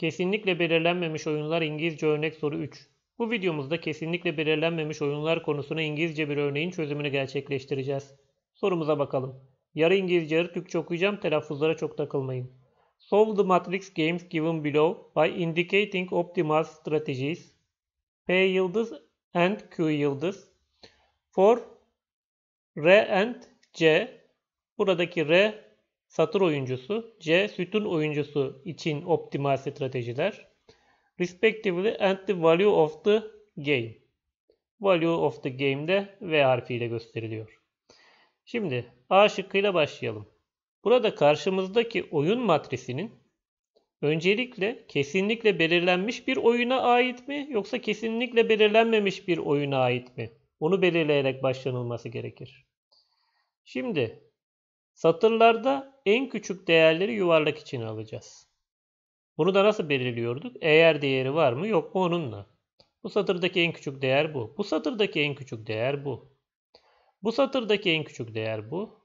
Kesinlikle belirlenmemiş oyunlar İngilizce örnek soru 3. Bu videomuzda kesinlikle belirlenmemiş oyunlar konusuna İngilizce bir örneğin çözümünü gerçekleştireceğiz. Sorumuza bakalım. Yarı İngilizce yarı Türkçe okuyacağım telaffuzlara çok takılmayın. Solve the matrix games given below by indicating optimal strategies. P yıldız and Q yıldız. For R and C. Buradaki R Satır oyuncusu, C. Sütun oyuncusu için optimal stratejiler. Respectively and the value of the game. Value of the game de V harfiyle gösteriliyor. Şimdi A şıkkıyla başlayalım. Burada karşımızdaki oyun matrisinin öncelikle kesinlikle belirlenmiş bir oyuna ait mi yoksa kesinlikle belirlenmemiş bir oyuna ait mi? Onu belirleyerek başlanılması gerekir. Şimdi satırlarda en küçük değerleri yuvarlak içine alacağız. Bunu da nasıl belirliyorduk? Eğer değeri var mı yok mu onunla. Bu satırdaki en küçük değer bu. Bu satırdaki en küçük değer bu. Bu satırdaki en küçük değer bu.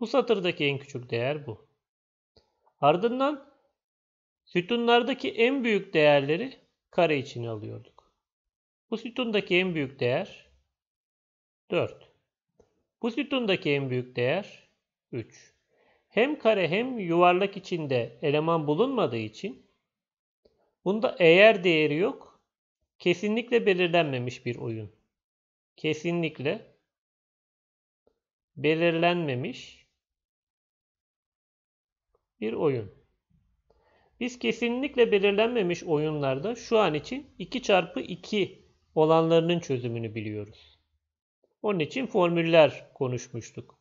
Bu satırdaki en küçük değer bu. Ardından sütunlardaki en büyük değerleri kare içine alıyorduk. Bu sütundaki en büyük değer 4. Bu sütundaki en büyük değer 3 hem kare hem yuvarlak içinde eleman bulunmadığı için bunda eğer değeri yok. Kesinlikle belirlenmemiş bir oyun. Kesinlikle belirlenmemiş bir oyun. Biz kesinlikle belirlenmemiş oyunlarda şu an için 2 çarpı 2 olanlarının çözümünü biliyoruz. Onun için formüller konuşmuştuk.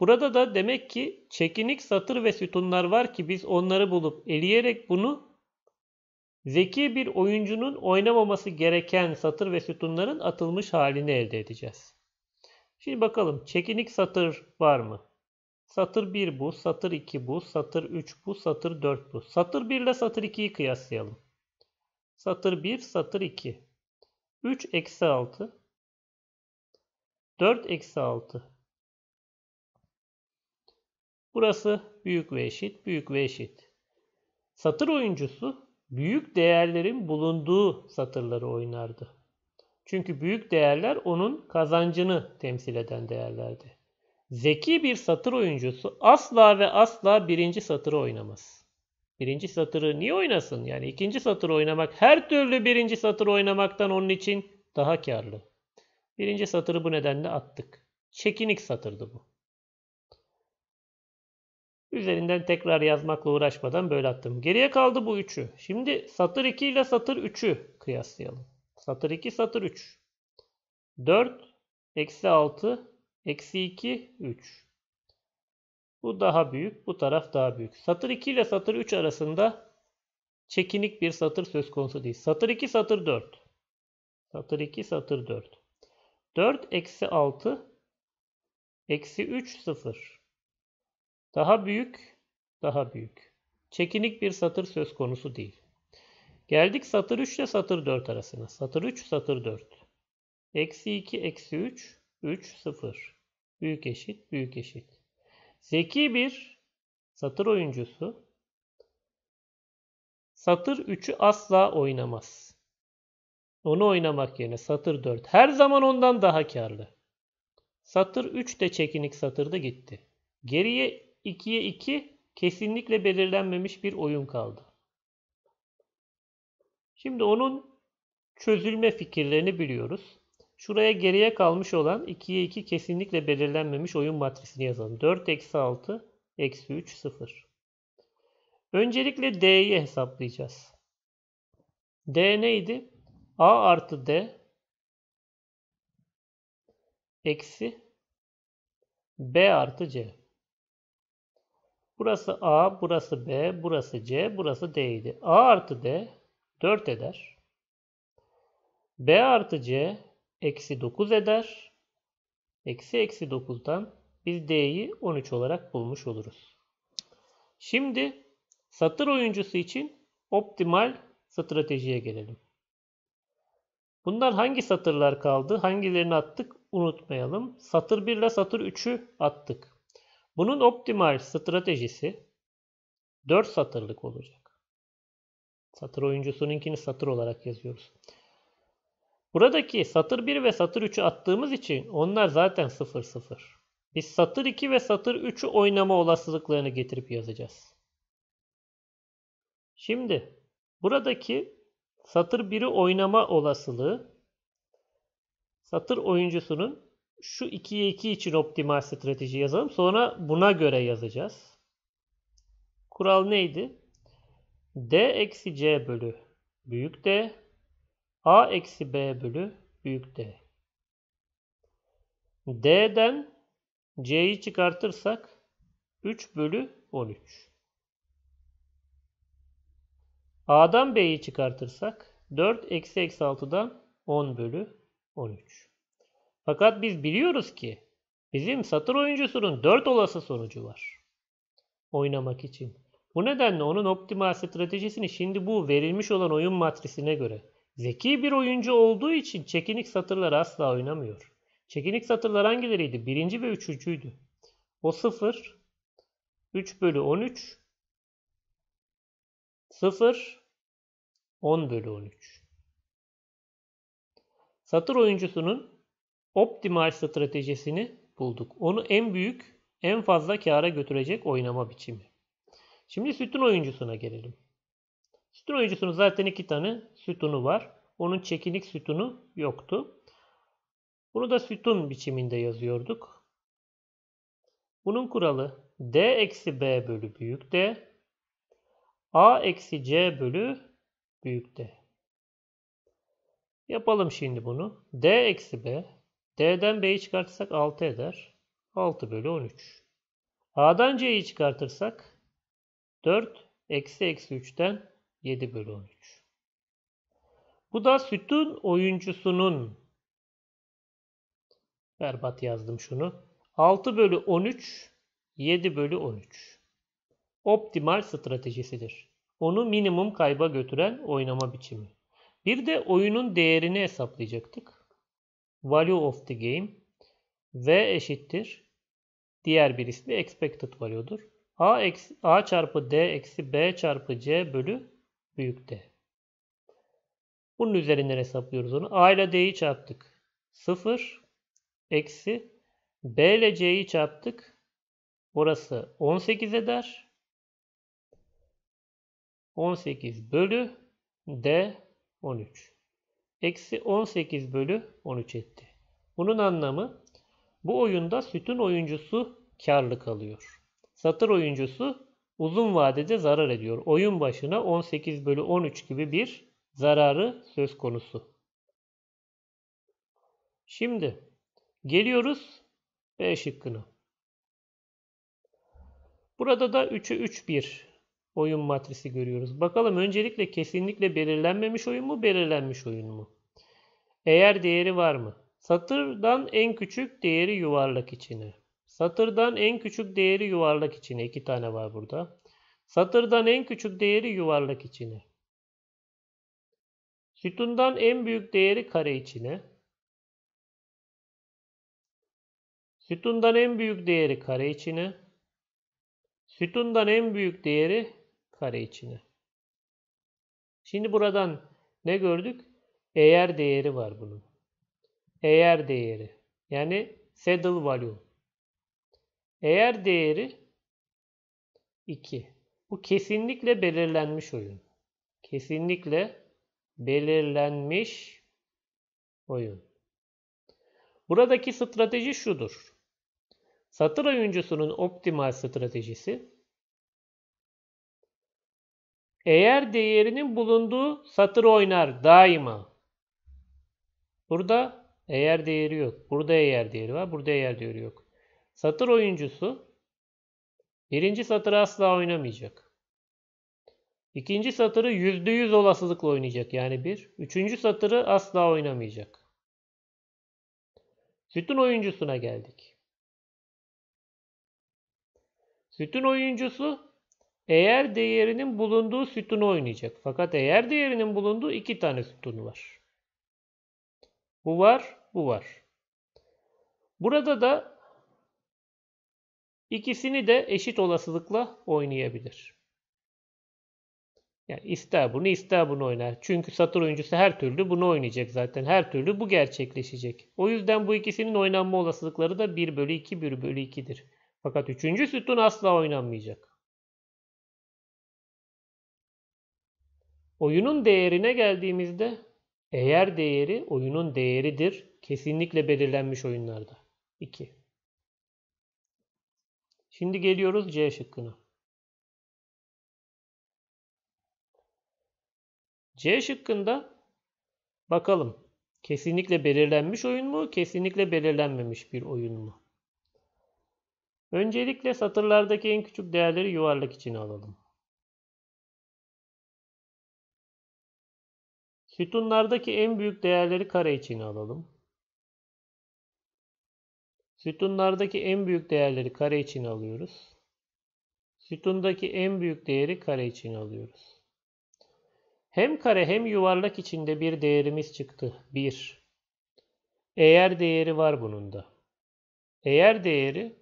Burada da demek ki çekinik satır ve sütunlar var ki biz onları bulup eleyerek bunu zeki bir oyuncunun oynamaması gereken satır ve sütunların atılmış halini elde edeceğiz. Şimdi bakalım çekinik satır var mı? Satır 1 bu, satır 2 bu, satır 3 bu, satır 4 bu. Satır 1 ile satır 2'yi kıyaslayalım. Satır 1, satır 2. 3 eksi 6. 4 eksi 6. Burası büyük ve eşit, büyük ve eşit. Satır oyuncusu büyük değerlerin bulunduğu satırları oynardı. Çünkü büyük değerler onun kazancını temsil eden değerlerdi. Zeki bir satır oyuncusu asla ve asla birinci satırı oynamaz. Birinci satırı niye oynasın? Yani ikinci satır oynamak her türlü birinci satır oynamaktan onun için daha karlı. Birinci satırı bu nedenle attık. Çekinik satırdı bu. Üzerinden tekrar yazmakla uğraşmadan böyle attım. Geriye kaldı bu üçü. Şimdi satır 2 ile satır 3'ü kıyaslayalım. Satır 2, satır 3. 4, eksi 6, eksi 2, 3. Bu daha büyük, bu taraf daha büyük. Satır 2 ile satır 3 arasında çekinik bir satır söz konusu değil. Satır 2, satır 4. Satır 2, satır 4. 4, eksi 6, eksi 3, 0. Daha büyük, daha büyük. Çekinik bir satır söz konusu değil. Geldik satır 3 ile satır 4 arasına. Satır 3, satır 4. Eksi 2, eksi 3, 3, 0. Büyük eşit, büyük eşit. Zeki bir satır oyuncusu satır 3'ü asla oynamaz. Onu oynamak yerine satır 4 her zaman ondan daha karlı. Satır 3 de çekinik satırdı gitti. Geriye 2'ye 2 kesinlikle belirlenmemiş bir oyun kaldı. Şimdi onun çözülme fikirlerini biliyoruz. Şuraya geriye kalmış olan 2'ye 2 kesinlikle belirlenmemiş oyun matrisini yazalım. 4 eksi 6 eksi 3 0. Öncelikle D'yi hesaplayacağız. D neydi? A artı D eksi B artı C. Burası A, burası B, burası C, burası D idi. A artı D 4 eder. B artı C eksi 9 eder. Eksi eksi 9'dan biz D'yi 13 olarak bulmuş oluruz. Şimdi satır oyuncusu için optimal stratejiye gelelim. Bunlar hangi satırlar kaldı? Hangilerini attık? Unutmayalım. Satır 1 ile satır 3'ü attık. Bunun optimal stratejisi 4 satırlık olacak. Satır oyuncusununkini satır olarak yazıyoruz. Buradaki satır 1 ve satır 3'ü attığımız için onlar zaten 0 0. Biz satır 2 ve satır 3'ü oynama olasılıklarını getirip yazacağız. Şimdi buradaki satır 1'i oynama olasılığı satır oyuncusunun şu 2'ye 2 için optimal strateji yazalım. Sonra buna göre yazacağız. Kural neydi? D eksi C bölü büyük D. A eksi B bölü büyük D. D'den C'yi çıkartırsak 3 bölü 13. A'dan B'yi çıkartırsak 4 eksi eksi 6'dan 10 bölü 13. Fakat biz biliyoruz ki bizim satır oyuncusunun 4 olası sonucu var. Oynamak için. Bu nedenle onun optimal stratejisini şimdi bu verilmiş olan oyun matrisine göre zeki bir oyuncu olduğu için çekinik satırlar asla oynamıyor. Çekinik satırlar hangileriydi? Birinci ve üçüncüydü. O 0, 3 bölü 13, 0, 10 bölü 13. Satır oyuncusunun optimal stratejisini bulduk. Onu en büyük, en fazla kâra götürecek oynama biçimi. Şimdi sütun oyuncusuna gelelim. Sütun oyuncusunun zaten iki tane sütunu var. Onun çekinik sütunu yoktu. Bunu da sütun biçiminde yazıyorduk. Bunun kuralı d eksi b bölü büyük d a eksi c bölü büyük d. Yapalım şimdi bunu. d eksi b D'den B'yi çıkartırsak 6 eder. 6 bölü 13. A'dan C'yi çıkartırsak 4 eksi eksi 3'ten 7 bölü 13. Bu da sütun oyuncusunun berbat yazdım şunu. 6 bölü 13 7 bölü 13. Optimal stratejisidir. Onu minimum kayba götüren oynama biçimi. Bir de oyunun değerini hesaplayacaktık value of the game v eşittir diğer bir ismi expected value'dur. A, eksi, A çarpı D eksi B çarpı C bölü büyük D. Bunun üzerinden hesaplıyoruz onu. A ile D'yi çarptık. 0 eksi B ile C'yi çarptık. Orası 18 eder. 18 bölü D 13 eksi 18 bölü 13 etti. Bunun anlamı bu oyunda sütun oyuncusu karlı kalıyor. Satır oyuncusu uzun vadede zarar ediyor. Oyun başına 18 bölü 13 gibi bir zararı söz konusu. Şimdi geliyoruz B e şıkkına. Burada da 3'e 3 1 oyun matrisi görüyoruz. Bakalım öncelikle kesinlikle belirlenmemiş oyun mu belirlenmiş oyun mu? Eğer değeri var mı? Satırdan en küçük değeri yuvarlak içine. Satırdan en küçük değeri yuvarlak içine. iki tane var burada. Satırdan en küçük değeri yuvarlak içine. Sütundan en büyük değeri kare içine. Sütundan en büyük değeri kare içine. Sütundan en büyük değeri kare içine. Şimdi buradan ne gördük? Eğer değeri var bunun. Eğer değeri. Yani saddle value. Eğer değeri 2. Bu kesinlikle belirlenmiş oyun. Kesinlikle belirlenmiş oyun. Buradaki strateji şudur. Satır oyuncusunun optimal stratejisi eğer değerinin bulunduğu satır oynar daima. Burada eğer değeri yok. Burada eğer değeri var. Burada eğer değeri yok. Satır oyuncusu birinci satırı asla oynamayacak. İkinci satırı %100 olasılıkla oynayacak. Yani bir. Üçüncü satırı asla oynamayacak. Sütun oyuncusuna geldik. Sütun oyuncusu eğer değerinin bulunduğu sütunu oynayacak. Fakat eğer değerinin bulunduğu iki tane sütunu var. Bu var, bu var. Burada da ikisini de eşit olasılıkla oynayabilir. Yani ister bunu ister bunu oynar. Çünkü satır oyuncusu her türlü bunu oynayacak zaten. Her türlü bu gerçekleşecek. O yüzden bu ikisinin oynanma olasılıkları da 1 bölü 2 1 bölü 2'dir. Fakat üçüncü sütun asla oynanmayacak. Oyunun değerine geldiğimizde eğer değeri oyunun değeridir kesinlikle belirlenmiş oyunlarda. 2. Şimdi geliyoruz C şıkkına. C şıkkında bakalım kesinlikle belirlenmiş oyun mu, kesinlikle belirlenmemiş bir oyun mu? Öncelikle satırlardaki en küçük değerleri yuvarlak içine alalım. Sütunlardaki en büyük değerleri kare içine alalım. Sütunlardaki en büyük değerleri kare içine alıyoruz. Sütundaki en büyük değeri kare içine alıyoruz. Hem kare hem yuvarlak içinde bir değerimiz çıktı. 1. Eğer değeri var bunun da. Eğer değeri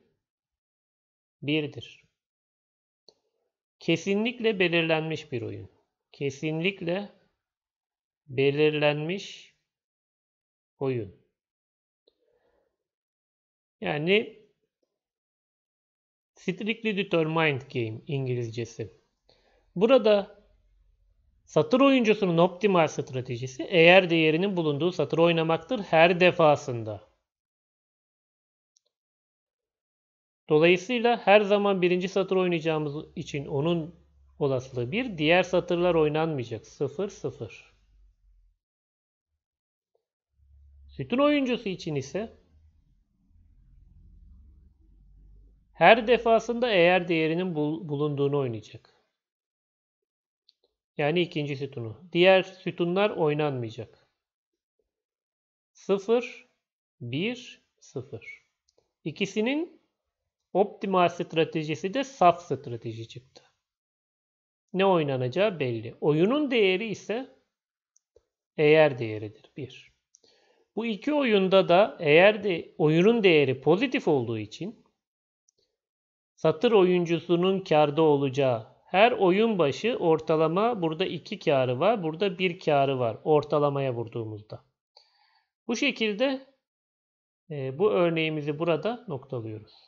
1'dir. Kesinlikle belirlenmiş bir oyun. Kesinlikle belirlenmiş oyun. Yani strictly determined game İngilizcesi. Burada satır oyuncusunun optimal stratejisi eğer değerinin bulunduğu satır oynamaktır her defasında. Dolayısıyla her zaman birinci satır oynayacağımız için onun olasılığı bir, diğer satırlar oynanmayacak. 0, 0. Sütun oyuncusu için ise her defasında eğer değerinin bulunduğunu oynayacak. Yani ikinci sütunu. Diğer sütunlar oynanmayacak. 0, 1, 0. İkisinin optimal stratejisi de saf strateji çıktı. Ne oynanacağı belli. Oyunun değeri ise eğer değeridir. 1. Bu iki oyunda da eğer de oyunun değeri pozitif olduğu için satır oyuncusunun karda olacağı her oyun başı ortalama burada iki karı var. Burada bir karı var ortalamaya vurduğumuzda. Bu şekilde e, bu örneğimizi burada noktalıyoruz.